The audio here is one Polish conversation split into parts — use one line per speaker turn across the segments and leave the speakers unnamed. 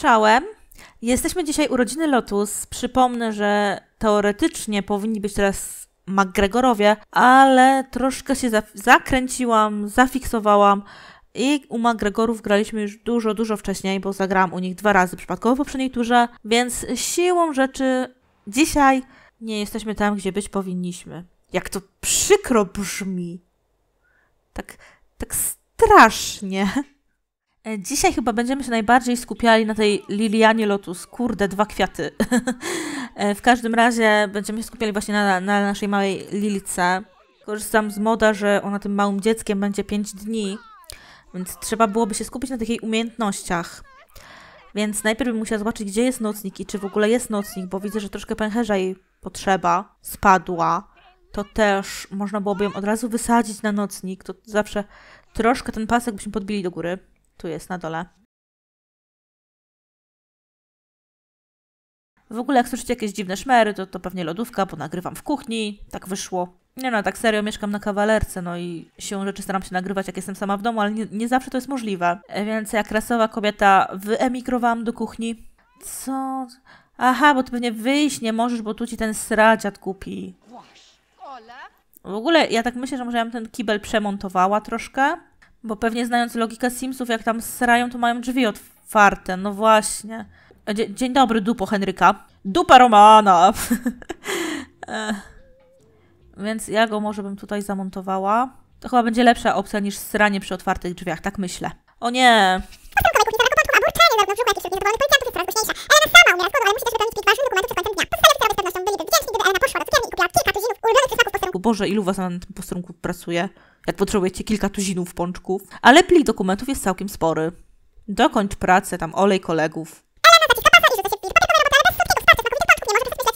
Czołem. Jesteśmy dzisiaj urodziny Lotus. Przypomnę, że teoretycznie powinni być teraz McGregorowie, ale troszkę się za zakręciłam, zafiksowałam i u McGregorów graliśmy już dużo, dużo wcześniej, bo zagrałam u nich dwa razy przypadkowo w poprzedniej turze, więc siłą rzeczy dzisiaj nie jesteśmy tam, gdzie być powinniśmy. Jak to przykro brzmi. Tak, tak strasznie. E, dzisiaj chyba będziemy się najbardziej skupiali na tej lilianie lotus. Kurde, dwa kwiaty. E, w każdym razie będziemy się skupiali właśnie na, na naszej małej lilice. Korzystam z moda, że ona tym małym dzieckiem będzie 5 dni, więc trzeba byłoby się skupić na tych jej umiejętnościach. Więc najpierw bym musiała zobaczyć, gdzie jest nocnik i czy w ogóle jest nocnik, bo widzę, że troszkę pęcherza jej potrzeba spadła. To też można byłoby ją od razu wysadzić na nocnik. To zawsze troszkę ten pasek byśmy podbili do góry. Tu jest na dole. W ogóle jak słyszycie jakieś dziwne szmery, to, to pewnie lodówka, bo nagrywam w kuchni. Tak wyszło. Nie no, tak serio, mieszkam na kawalerce, no i się rzeczy staram się nagrywać, jak jestem sama w domu, ale nie, nie zawsze to jest możliwe. Więc jak rasowa kobieta wyemigrowałam do kuchni. Co? Aha, bo ty pewnie wyjść nie możesz, bo tu ci ten sradziat kupi. W ogóle ja tak myślę, że może ja bym ten kibel przemontowała troszkę. Bo pewnie znając logikę Simsów, jak tam srają, to mają drzwi otwarte. No właśnie. E, dzie dzień dobry, dupo Henryka. Dupa Romana! E, więc ja go może bym tutaj zamontowała. To chyba będzie lepsza opcja niż sranie przy otwartych drzwiach, tak myślę. O nie! Boże, ilu was na tym posterunku pracuje? jak potrzebujecie kilka tuzinów pączków, ale plik dokumentów jest całkiem spory. Dokończ pracę, tam olej kolegów.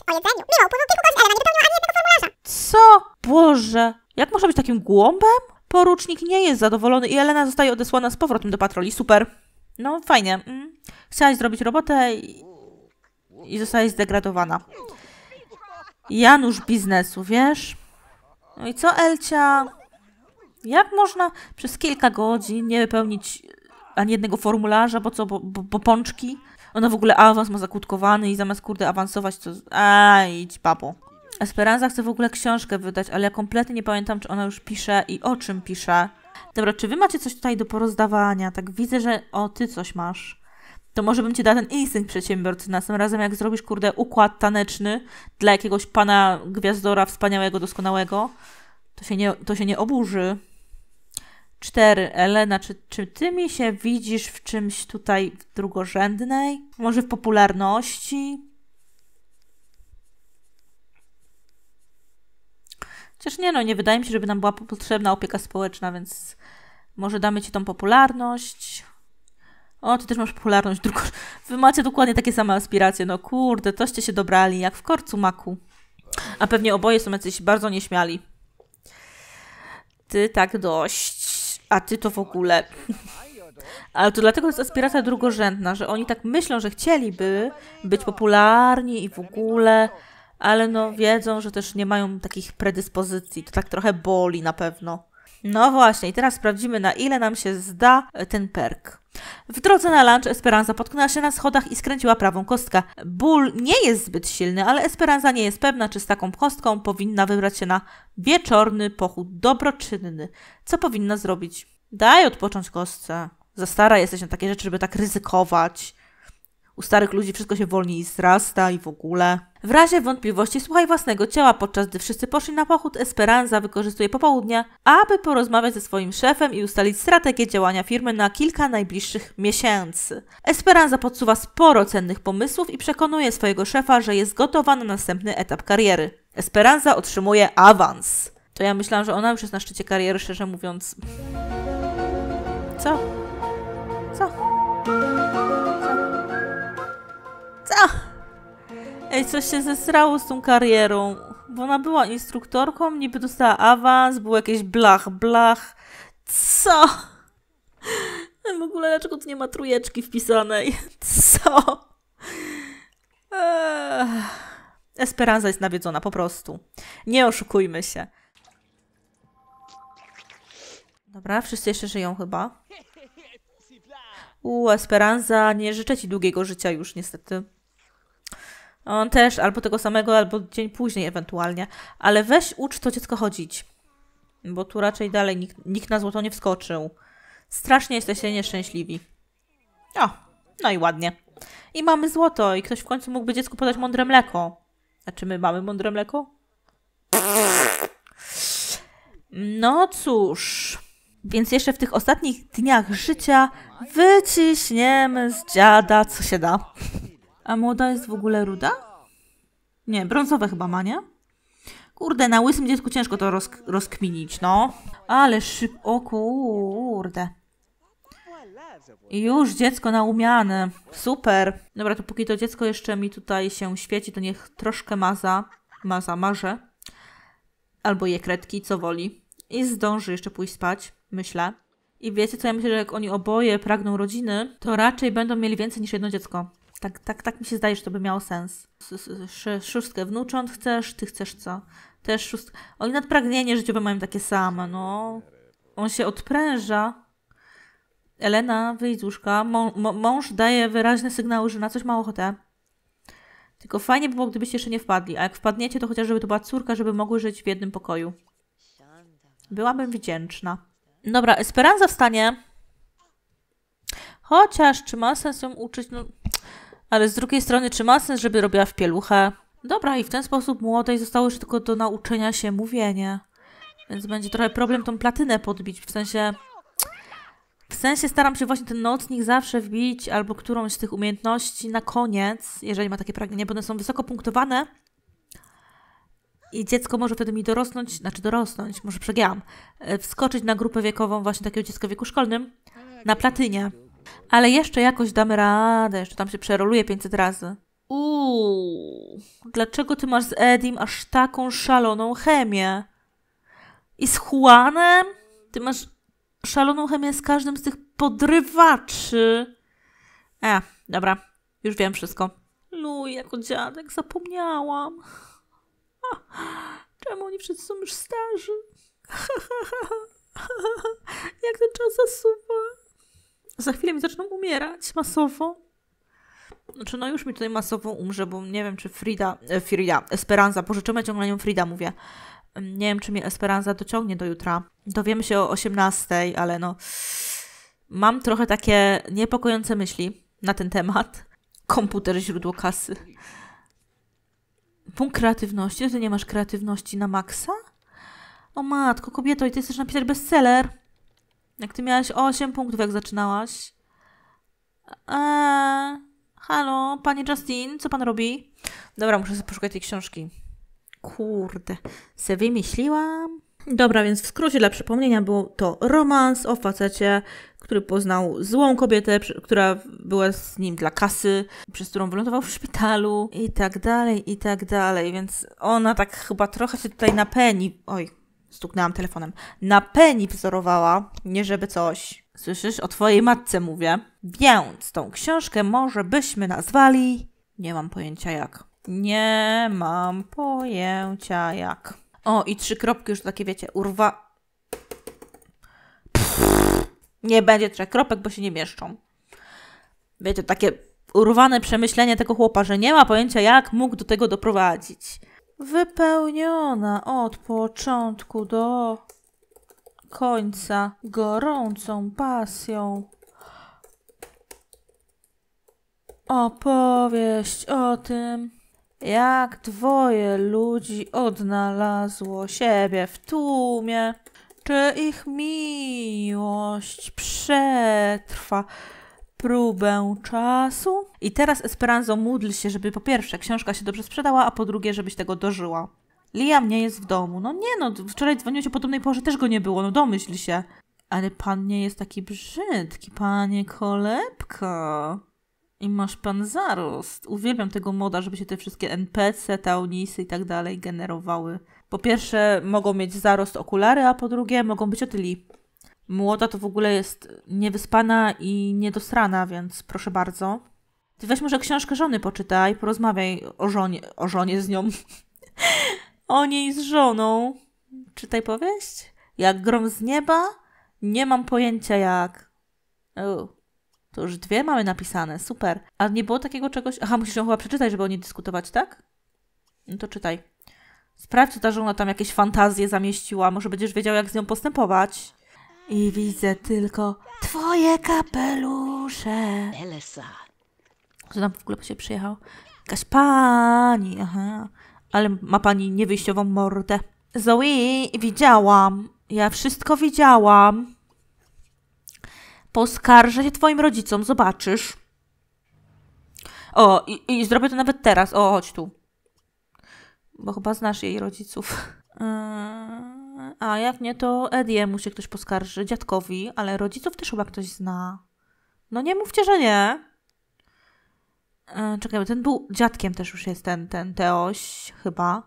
No, co? Boże, jak można być takim głąbem? Porucznik nie jest zadowolony i Elena zostaje odesłana z powrotem do patroli. Super. No, fajnie. Mm. Chciałaś zrobić robotę i... i zostałaś zdegradowana. Janusz biznesu, wiesz? No i co, Elcia? Jak można przez kilka godzin nie wypełnić ani jednego formularza, bo co, bo, bo, bo pączki? Ona w ogóle awans ma zakutkowany i zamiast kurde awansować, to... A, idź babo. Esperanza chce w ogóle książkę wydać, ale ja kompletnie nie pamiętam, czy ona już pisze i o czym pisze. Dobra, czy wy macie coś tutaj do porozdawania? Tak widzę, że o, ty coś masz. To może bym ci dał ten instynkt przedsiębiorcy następnym razem, jak zrobisz, kurde, układ taneczny dla jakiegoś pana gwiazdora wspaniałego, doskonałego, to się nie, to się nie oburzy. Cztery, Elena, czy, czy ty mi się widzisz w czymś tutaj drugorzędnej? Może w popularności? Chociaż nie, no nie wydaje mi się, żeby nam była potrzebna opieka społeczna, więc może damy ci tą popularność. O, ty też masz popularność. drugorzędną? Wy macie dokładnie takie same aspiracje. No kurde, toście się dobrali, jak w korcu maku. A pewnie oboje są jacyś bardzo nieśmiali. Ty tak dość a ty to w ogóle. Ale to dlatego jest aspiracja drugorzędna, że oni tak myślą, że chcieliby być popularni i w ogóle, ale no wiedzą, że też nie mają takich predyspozycji. To tak trochę boli na pewno. No właśnie, i teraz sprawdzimy, na ile nam się zda e, ten perk. W drodze na lunch Esperanza potknęła się na schodach i skręciła prawą kostkę. Ból nie jest zbyt silny, ale Esperanza nie jest pewna, czy z taką kostką powinna wybrać się na wieczorny pochód dobroczynny. Co powinna zrobić? Daj odpocząć kostce. Za stara jesteś na takie rzeczy, żeby tak ryzykować. U starych ludzi wszystko się wolniej i zrasta i w ogóle. W razie wątpliwości słuchaj własnego ciała, podczas gdy wszyscy poszli na pochód, Esperanza wykorzystuje popołudnia, aby porozmawiać ze swoim szefem i ustalić strategię działania firmy na kilka najbliższych miesięcy. Esperanza podsuwa sporo cennych pomysłów i przekonuje swojego szefa, że jest gotowa na następny etap kariery. Esperanza otrzymuje awans. To ja myślałam, że ona już jest na szczycie kariery, szczerze mówiąc. Co? Ej, coś się zesrało z tą karierą. Bo ona była instruktorką, niby dostała awans, był jakiś blach, blach. Co? W ogóle dlaczego tu nie ma trujeczki wpisanej? Co? Esperanza jest nawiedzona, po prostu. Nie oszukujmy się. Dobra, wszyscy jeszcze żyją chyba. U, Esperanza, nie życzę ci długiego życia już niestety. On też albo tego samego, albo dzień później ewentualnie. Ale weź ucz to dziecko chodzić. Bo tu raczej dalej nikt, nikt na złoto nie wskoczył. Strasznie jesteście nieszczęśliwi. O, no i ładnie. I mamy złoto i ktoś w końcu mógłby dziecku podać mądre mleko. A czy my mamy mądre mleko? No cóż. Więc jeszcze w tych ostatnich dniach życia wyciśniemy z dziada co się da. A młoda jest w ogóle ruda? Nie, brązowe chyba ma, nie? Kurde, na łysym dziecku ciężko to rozk rozkminić, no. Ale szyb... O kurde. Już dziecko naumiane. Super. Dobra, to póki to dziecko jeszcze mi tutaj się świeci, to niech troszkę maza, maza, marze. Albo je kredki, co woli. I zdąży jeszcze pójść spać, myślę. I wiecie co, ja myślę, że jak oni oboje pragną rodziny, to raczej będą mieli więcej niż jedno dziecko tak, tak, tak mi się zdaje, że to by miało sens. Szóstkę wnucząt chcesz, ty chcesz co? Też szóstkę. Oni nadpragnienie życiowe mają takie same, no. On się odpręża. Elena, wyjdź z łóżka. Mąż daje wyraźne sygnały, że na coś ma ochotę. Tylko fajnie by było, gdybyście jeszcze nie wpadli. A jak wpadniecie, to chociaż żeby to była córka, żeby mogły żyć w jednym pokoju. Byłabym wdzięczna. Dobra, Esperanza wstanie. Chociaż, czy ma sens ją uczyć? No, ale z drugiej strony, czy ma sens, żeby robiła w pieluchę? Dobra, i w ten sposób młodej zostało już tylko do nauczenia się mówienia. Więc będzie trochę problem tą platynę podbić, w sensie... W sensie staram się właśnie ten nocnik zawsze wbić albo którąś z tych umiejętności na koniec, jeżeli ma takie pragnienie, bo one są wysoko punktowane i dziecko może wtedy mi dorosnąć, znaczy dorosnąć, może przegiałam, e, wskoczyć na grupę wiekową właśnie takiego dziecka w wieku szkolnym na platynie. Ale jeszcze jakoś damy radę, jeszcze tam się przeroluje 500 razy. Uuu, dlaczego ty masz z Edim aż taką szaloną chemię? I z Juanem? Ty masz szaloną chemię z każdym z tych podrywaczy. E, dobra, już wiem wszystko. Luj, jako dziadek, zapomniałam. Czemu oni wszyscy są już starzy? Jak ten czas zasuwa? za chwilę mi zaczną umierać masowo. Znaczy, no już mi tutaj masowo umrze, bo nie wiem, czy Frida, e, Frida, Esperanza, pożyczymy ciągle nią Frida, mówię. Mm, nie wiem, czy mnie Esperanza dociągnie do jutra. Dowiemy się o 18, ale no. Mam trochę takie niepokojące myśli na ten temat. Komputer, źródło kasy. Punkt kreatywności. Ty nie masz kreatywności na maksa? O matko, kobieto, i ty chcesz napisać bestseller? Jak ty miałaś 8 punktów, jak zaczynałaś. Eee, halo, panie Justin, co pan robi? Dobra, muszę sobie poszukać tej książki. Kurde, se wymyśliłam. Dobra, więc w skrócie dla przypomnienia był to romans o facecie, który poznał złą kobietę, która była z nim dla kasy, przez którą wylądował w szpitalu i tak dalej, i tak dalej. Więc ona tak chyba trochę się tutaj napeni. Oj, stuknęłam telefonem. Na Penny wzorowała, nie żeby coś. Słyszysz? O twojej matce mówię. Więc tą książkę może byśmy nazwali... Nie mam pojęcia jak. Nie mam pojęcia jak. O, i trzy kropki już takie, wiecie, urwa... nie będzie trzech kropek, bo się nie mieszczą. Wiecie, takie urwane przemyślenie tego chłopa, że nie ma pojęcia jak mógł do tego doprowadzić wypełniona od początku do końca gorącą pasją. Opowieść o tym, jak dwoje ludzi odnalazło siebie w tłumie, czy ich miłość przetrwa próbę czasu. I teraz Esperanzo módl się, żeby po pierwsze książka się dobrze sprzedała, a po drugie, żebyś tego dożyła. Liam nie jest w domu. No nie no, wczoraj dzwoniłeś o podobnej porze, też go nie było, no domyśl się. Ale pan nie jest taki brzydki, panie kolebka. I masz pan zarost. Uwielbiam tego moda, żeby się te wszystkie NPC, taunisy i tak dalej generowały. Po pierwsze mogą mieć zarost okulary, a po drugie mogą być otyli. Młoda to w ogóle jest niewyspana i niedosrana, więc proszę bardzo. Ty weź może książkę żony poczytaj, porozmawiaj o żonie, o żonie z nią. o niej z żoną. Czytaj powieść? Jak grom z nieba? Nie mam pojęcia jak. To już dwie mamy napisane, super. A nie było takiego czegoś... Aha, musisz ją chyba przeczytać, żeby o niej dyskutować, tak? No to czytaj. Sprawdź, czy ta żona tam jakieś fantazje zamieściła, może będziesz wiedział, jak z nią postępować i widzę tylko twoje kapelusze. Elesa. Że tam w ogóle się przyjechał? Jakaś pani, aha. Ale ma pani niewyjściową mordę. Zoe, widziałam. Ja wszystko widziałam. Poskarżę się twoim rodzicom, zobaczysz. O, i, i zrobię to nawet teraz. O, chodź tu. Bo chyba znasz jej rodziców. Yy... A jak nie, to Ediemu się ktoś poskarży, dziadkowi, ale rodziców też chyba ktoś zna. No nie mówcie, że nie. E, czekaj, ten był dziadkiem też już jest ten, ten Teoś chyba.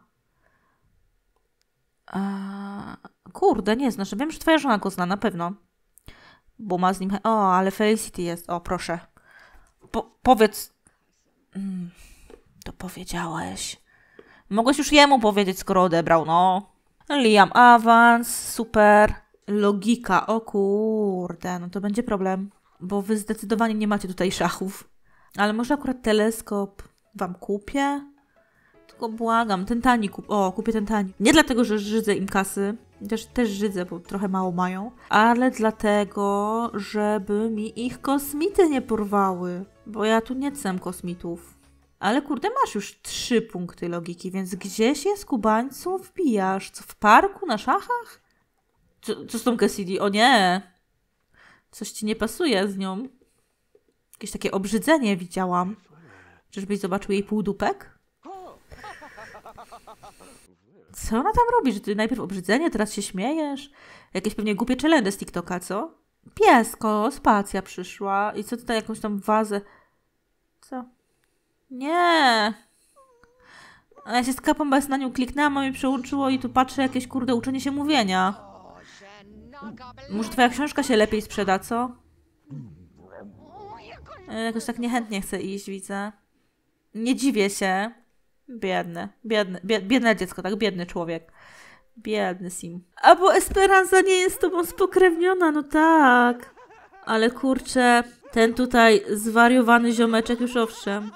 E, kurde, nie znasz. Wiem, że twoja żona go zna, na pewno. Bo ma z nim... O, ale Felicity jest. O, proszę. Po, powiedz... Mm, to powiedziałeś. Mogłeś już jemu powiedzieć, skoro odebrał, no. No, Liam awans, super. Logika, o kurde, no to będzie problem, bo wy zdecydowanie nie macie tutaj szachów. Ale może akurat teleskop wam kupię? Tylko błagam, ten tani kup... O, kupię ten tani. Nie dlatego, że żydzę im kasy, też, też Żydzę, bo trochę mało mają, ale dlatego, żeby mi ich kosmity nie porwały, bo ja tu nie chcę kosmitów. Ale kurde, masz już trzy punkty logiki, więc gdzieś je skubańcu wbijasz? Co, w parku, na szachach? Co, co z tą Cassidy? O nie! Coś ci nie pasuje z nią. Jakieś takie obrzydzenie widziałam. Czyżbyś zobaczył jej półdupek? Co ona tam robi? Że ty najpierw obrzydzenie, teraz się śmiejesz? Jakieś pewnie głupie challenge z TikToka, co? Piesko, spacja przyszła i co tutaj jakąś tam wazę... Co? Nie. ja się z kapą, bez na nią kliknęłam, a mi przełączyło i tu patrzę jakieś kurde uczenie się mówienia. Może twoja książka się lepiej sprzeda, co? Jakoś tak niechętnie chcę iść, widzę. Nie dziwię się. Biedny, biedny, biedne dziecko, tak? Biedny człowiek. Biedny Sim. A bo Esperanza nie jest z tobą spokrewniona, no tak. Ale kurczę, ten tutaj zwariowany ziomeczek już owszem.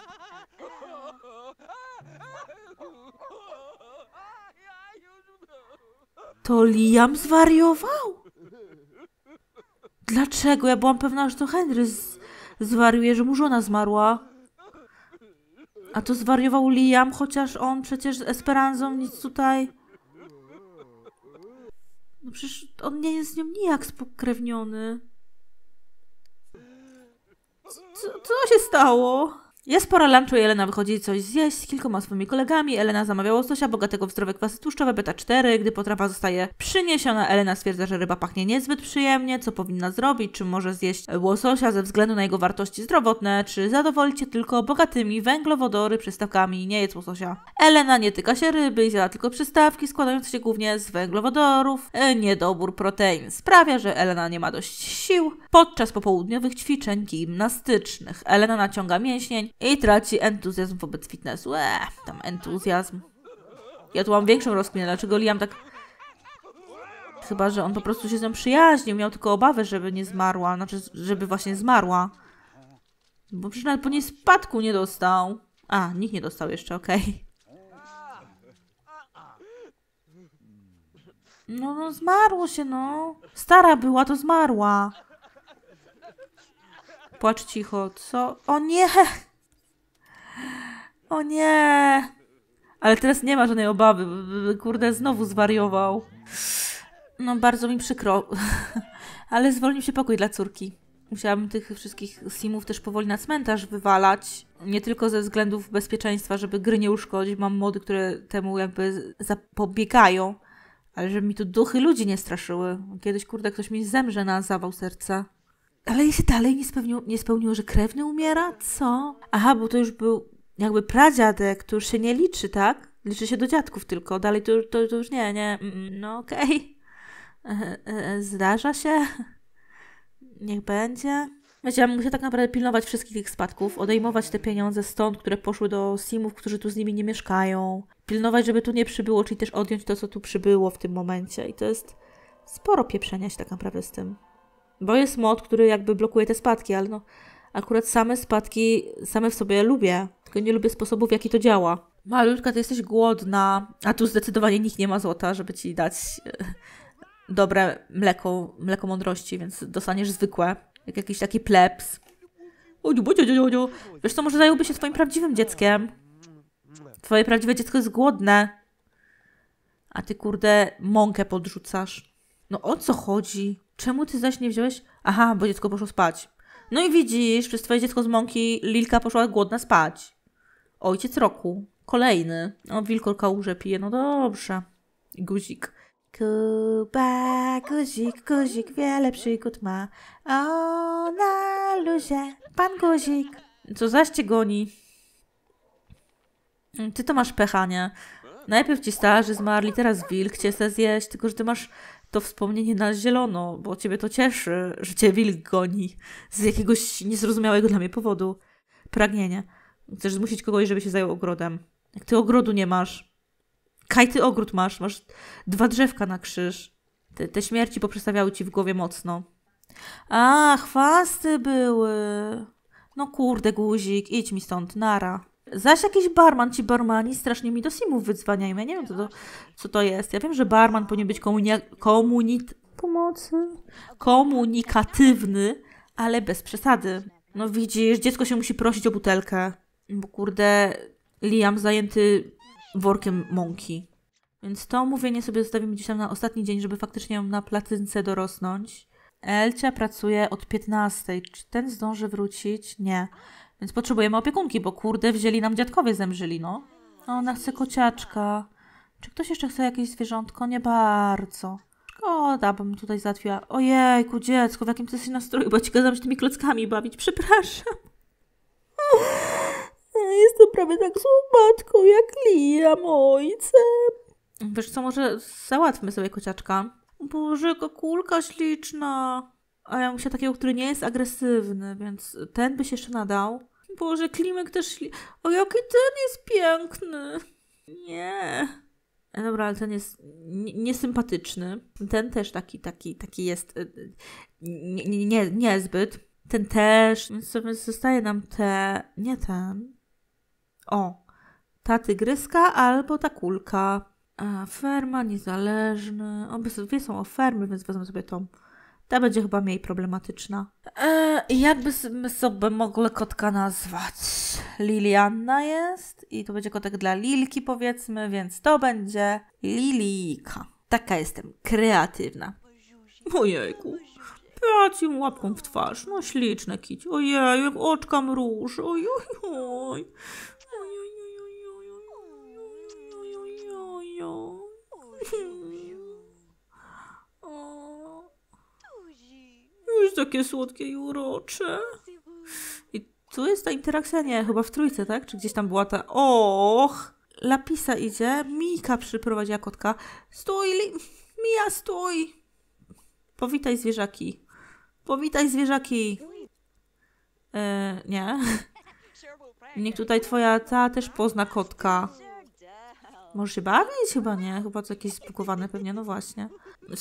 To Liam zwariował? Dlaczego? Ja byłam pewna, że to Henry z... zwariuje, że mu żona zmarła. A to zwariował Liam, chociaż on przecież z Esperanzą nic tutaj... No przecież on nie jest z nią nijak spokrewniony. Co, co się stało? Jest pora lunchu i Elena wychodzi coś zjeść z kilkoma swoimi kolegami. Elena zamawia łososia bogatego w zdrowe kwasy tłuszczowe beta 4. Gdy potrawa zostaje przyniesiona, Elena stwierdza, że ryba pachnie niezbyt przyjemnie, co powinna zrobić, czy może zjeść łososia ze względu na jego wartości zdrowotne, czy zadowolić się tylko bogatymi węglowodory przystawkami nie jedz łososia. Elena nie tyka się ryby i zjada tylko przystawki składające się głównie z węglowodorów. E, niedobór protein sprawia, że Elena nie ma dość sił podczas popołudniowych ćwiczeń gimnastycznych. Elena naciąga mięśnie i traci entuzjazm wobec fitnessu. Eee, tam entuzjazm. Ja tu mam większą rozkminę, dlaczego Liam tak... Chyba, że on po prostu się z nią przyjaźnił, miał tylko obawę, żeby nie zmarła, znaczy, żeby właśnie zmarła. Bo przecież nawet po niej spadku nie dostał. A, nikt nie dostał jeszcze, okej. Okay. No, no, zmarło się, no. Stara była, to zmarła. Płacz cicho, co? O nie! O nie! Ale teraz nie ma żadnej obawy. Kurde, znowu zwariował. No, bardzo mi przykro. Ale zwolnił się pokój dla córki. Musiałabym tych wszystkich simów też powoli na cmentarz wywalać. Nie tylko ze względów bezpieczeństwa, żeby gry nie uszkodzić. Mam mody, które temu jakby zapobiegają. Ale żeby mi tu duchy ludzi nie straszyły. Kiedyś, kurde, ktoś mi zemrze na zawał serca. Ale jej się dalej nie, spełnił, nie spełniło, że krewny umiera? Co? Aha, bo to już był jakby pradziadek, to już się nie liczy, tak? Liczy się do dziadków tylko, dalej to, to, to już nie, nie, mm, mm, no okej. Okay. E, e, e, zdarza się. Niech będzie. Wiecie, ja muszę tak naprawdę pilnować wszystkich ich spadków, odejmować te pieniądze stąd, które poszły do Simów, którzy tu z nimi nie mieszkają. Pilnować, żeby tu nie przybyło, czyli też odjąć to, co tu przybyło w tym momencie. I to jest sporo pieprzenia się tak naprawdę z tym. Bo jest mod, który jakby blokuje te spadki, ale no akurat same spadki same w sobie lubię, tylko nie lubię sposobów, w jaki to działa. Malutka, ty jesteś głodna, a tu zdecydowanie nikt nie ma złota, żeby ci dać e, dobre mleko, mleko mądrości, więc dostaniesz zwykłe, jak jakiś taki plebs. Udziu, udziu, udziu, udziu. Wiesz co, może zająłby się twoim prawdziwym dzieckiem. Twoje prawdziwe dziecko jest głodne. A ty, kurde, mąkę podrzucasz. No o co chodzi? Czemu ty zaś nie wziąłeś? Aha, bo dziecko poszło spać. No i widzisz, przez twoje dziecko z mąki Lilka poszła głodna spać. Ojciec roku. Kolejny. O, wilkorka łże pije. No dobrze. Guzik. Kuba, guzik, guzik, wiele przygód ma. O, na luzie, pan guzik. Co zaś cię goni? Ty to masz pechanie. Najpierw ci starzy zmarli, teraz wilk cię chce zjeść, tylko że ty masz to wspomnienie na zielono, bo ciebie to cieszy, że cię wilk goni z jakiegoś niezrozumiałego dla mnie powodu. Pragnienie. Chcesz zmusić kogoś, żeby się zajął ogrodem. Jak ty ogrodu nie masz. Kaj ty ogród masz, masz dwa drzewka na krzyż. Te, te śmierci poprzestawiały ci w głowie mocno. A, chwasty były. No kurde, guzik, idź mi stąd, nara. Zaś jakiś barman, ci barmani strasznie mi do simów wydzwaniają. Ja nie wiem, co to, co to jest. Ja wiem, że barman powinien być komunia- Pomocy? Komunikatywny, ale bez przesady. No widzisz, dziecko się musi prosić o butelkę. Bo kurde, Liam zajęty workiem mąki. Więc to mówienie sobie zostawimy dzisiaj na ostatni dzień, żeby faktycznie na platynce dorosnąć. Elcia pracuje od 15. Czy ten zdąży wrócić? Nie. Więc potrzebujemy opiekunki, bo kurde, wzięli nam dziadkowie zemrzyli, no. A ona chce kociaczka. Czy ktoś jeszcze chce jakieś zwierzątko? Nie bardzo. Szkoda, bym tutaj załatwiła. Ojejku, dziecko, w jakim ty jesteś nastroju, bo ci kazałam się tymi klockami bawić. Przepraszam. Jestem prawie tak złą matką jak Liam, ojcem. Wiesz co, może załatwmy sobie kociaczka. Boże, jaka kulka śliczna. A ja muszę takiego, który nie jest agresywny, więc ten by się jeszcze nadał. Boże, Klimek też... O, jaki ten jest piękny. Nie. E, dobra, ale ten jest niesympatyczny. Ten też taki, taki, taki jest nie, nie, nie, niezbyt. Ten też, więc zostaje nam te... Nie ten. O, ta tygryska albo ta kulka. A, ferma, niezależny. Obie są o fermy, więc wezmę sobie tą ta będzie chyba mniej problematyczna. E, jakbyśmy sobie mogły kotka nazwać? Lilianna jest i to będzie kotek dla Lilki powiedzmy, więc to będzie Lilika. Taka jestem kreatywna. Ojejku. Piać im łapką w twarz. No śliczne kić. Ojej, jak oczka mruży. Oj, oj, oj. jest takie słodkie i urocze. I tu jest ta interakcja, nie, chyba w trójce, tak? Czy gdzieś tam była ta... Och! Lapisa idzie, Mika przyprowadziła kotka. Stój, li... Mija, stój! Powitaj zwierzaki. Powitaj zwierzaki! E, nie. Niech tutaj twoja ta też pozna kotka. Może się bawić? Chyba nie, chyba to jakieś spukowane pewnie, no właśnie.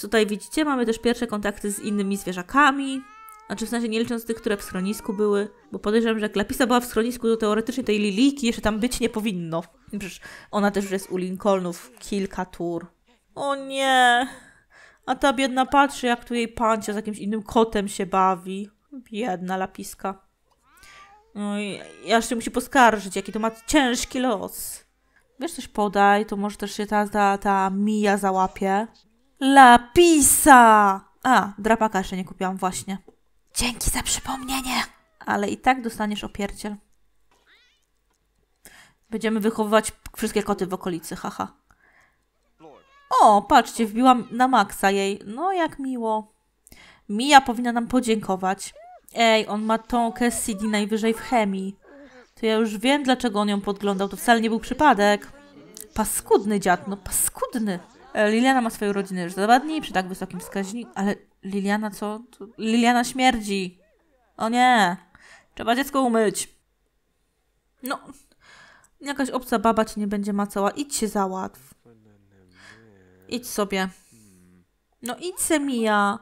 Tutaj widzicie, mamy też pierwsze kontakty z innymi zwierzakami, znaczy w sensie nie licząc tych, które w schronisku były, bo podejrzewam, że jak Lapisa była w schronisku, to teoretycznie tej Liliki jeszcze tam być nie powinno. Przecież ona też już jest u Lincolnów kilka tur. O nie! A ta biedna patrzy, jak tu jej pancia z jakimś innym kotem się bawi. Biedna Lapiska. No i aż się musi poskarżyć, jaki to ma ciężki los. Wiesz, coś podaj, to może też się ta, ta, ta mija załapie. Lapisa! A, drapaka jeszcze nie kupiłam właśnie. Dzięki za przypomnienie! Ale i tak dostaniesz opierciel. Będziemy wychowywać wszystkie koty w okolicy, haha. O, patrzcie, wbiłam na maksa jej. No, jak miło. Mija powinna nam podziękować. Ej, on ma tą Cassidy najwyżej w chemii to ja już wiem, dlaczego on ją podglądał. To wcale nie był przypadek. Paskudny dziad, no paskudny. E, Liliana ma swoją rodzinę już za dwa dni przy tak wysokim wskaźniku. Ale Liliana co? Liliana śmierdzi. O nie. Trzeba dziecko umyć. No. Jakaś obca baba ci nie będzie macała. Idź się załatw. Idź sobie. No idź se mija.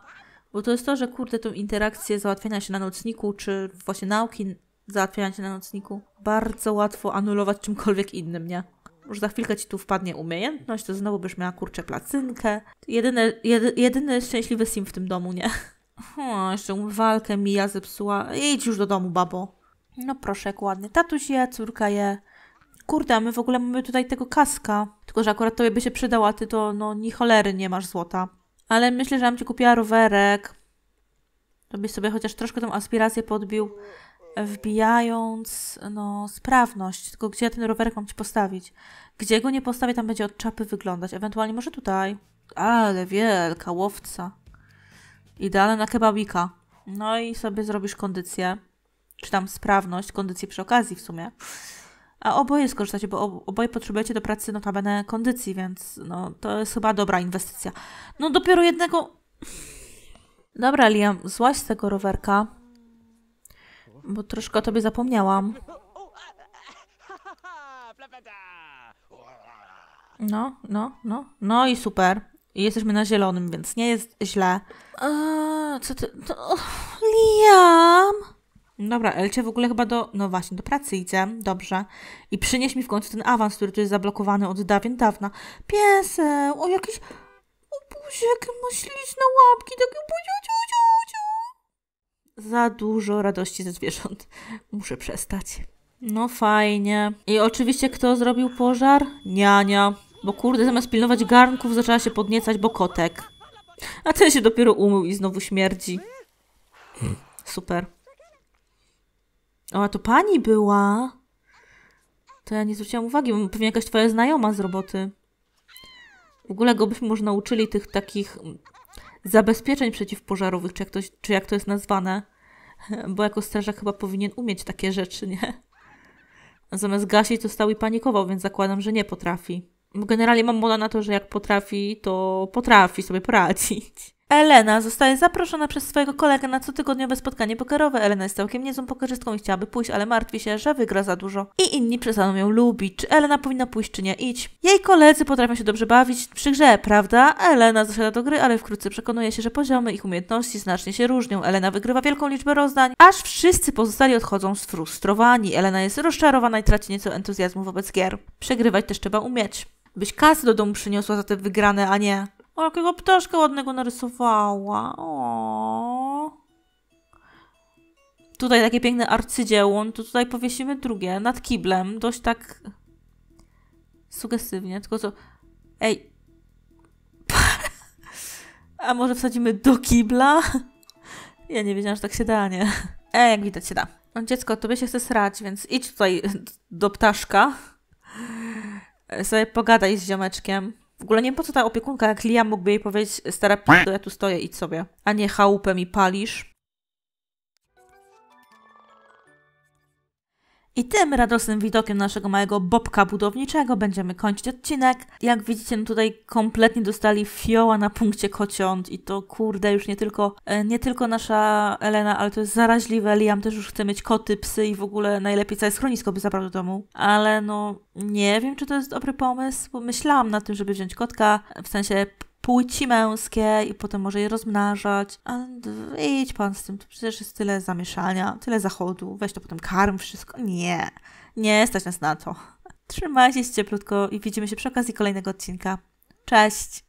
Bo to jest to, że kurde tą interakcję załatwienia się na nocniku, czy właśnie nauki załatwiania cię na nocniku. Bardzo łatwo anulować czymkolwiek innym, nie? Już za chwilkę ci tu wpadnie umiejętność, to znowu byś miała kurczę placynkę. Jedyny, jedy, jedyny szczęśliwy sim w tym domu, nie? O, jeszcze walkę Mija zepsuła. Idź już do domu, babo. No proszę, jak ładnie. Tatuś je, córka je. Kurde, a my w ogóle mamy tutaj tego kaska. Tylko, że akurat tobie by się przydała, ty to no ni cholery nie masz złota. Ale myślę, że mam ci kupiła rowerek. To byś sobie chociaż troszkę tą aspirację podbił wbijając no, sprawność, tylko gdzie ja ten rowerek mam ci postawić. Gdzie go nie postawię, tam będzie od czapy wyglądać. Ewentualnie może tutaj. Ale wielka łowca. Idealna na kebabika. No i sobie zrobisz kondycję, czy tam sprawność, kondycję przy okazji w sumie. A oboje skorzystacie, bo oboje potrzebujecie do pracy notabene kondycji, więc no, to jest chyba dobra inwestycja. No dopiero jednego... Dobra, Liam, złaź z tego rowerka bo troszkę o tobie zapomniałam. No, no, no, no i super. I jesteśmy na zielonym, więc nie jest źle. Eee, co ty... To, Liam! Dobra, Elcie w ogóle chyba do... No właśnie, do pracy idzie. Dobrze. I przynieś mi w końcu ten awans, który tu jest zablokowany od dawien dawna. Pieseł! O, jakiś... O Boże, jakie ma śliczne łapki, takie buziuciu! za dużo radości ze zwierząt. Muszę przestać. No fajnie. I oczywiście kto zrobił pożar? Niania. Bo kurde, zamiast pilnować garnków, zaczęła się podniecać, bo kotek. A ten się dopiero umył i znowu śmierdzi. Super. O, a to pani była. To ja nie zwróciłam uwagi, bo pewnie jakaś twoja znajoma z roboty. W ogóle go byśmy może nauczyli tych takich zabezpieczeń przeciwpożarowych, czy jak, to, czy jak to jest nazwane, bo jako strażak chyba powinien umieć takie rzeczy, nie? Zamiast gasić to stał i panikował, więc zakładam, że nie potrafi. Bo generalnie mam moda na to, że jak potrafi, to potrafi sobie poradzić. Elena zostaje zaproszona przez swojego kolegę na cotygodniowe spotkanie pokerowe. Elena jest całkiem niezłą pokerzystką i chciałaby pójść, ale martwi się, że wygra za dużo. I inni przestaną ją lubić. Czy Elena powinna pójść, czy nie? Idź. Jej koledzy potrafią się dobrze bawić przy grze, prawda? Elena zasiada do gry, ale wkrótce przekonuje się, że poziomy ich umiejętności znacznie się różnią. Elena wygrywa wielką liczbę rozdań, aż wszyscy pozostali odchodzą sfrustrowani. Elena jest rozczarowana i traci nieco entuzjazmu wobec gier. Przegrywać też trzeba umieć. Byś kasy do domu przyniosła za te wygrane, a nie o, jakiego ptaszka ładnego narysowała. O. Tutaj takie piękne arcydzieło. To tutaj powiesimy drugie, nad kiblem. Dość tak sugestywnie. Tylko co... Ej. A może wsadzimy do kibla? Ja nie wiedziałam, że tak się da, nie? E, jak widać się da. No, dziecko, tobie się chce srać, więc idź tutaj do ptaszka. E, sobie pogadaj z ziomeczkiem. W ogóle nie wiem, po co ta opiekunka, jak Liam mógłby jej powiedzieć, stara p***o, ja tu stoję, idź sobie, a nie chałupę mi palisz. I tym radosnym widokiem naszego małego bobka budowniczego będziemy kończyć odcinek. Jak widzicie, no tutaj kompletnie dostali fioła na punkcie kociąt i to kurde, już nie tylko, e, nie tylko nasza Elena, ale to jest zaraźliwe. Liam też już chce mieć koty, psy i w ogóle najlepiej całe schronisko by zabrał do domu. Ale no, nie wiem, czy to jest dobry pomysł, bo myślałam na tym, żeby wziąć kotka, w sensie płci męskie i potem może je rozmnażać. A idź pan z tym, to przecież jest tyle zamieszania, tyle zachodu, weź to potem karm, wszystko. Nie, nie stać nas na to. Trzymajcie się cieplutko i widzimy się przy okazji kolejnego odcinka. Cześć!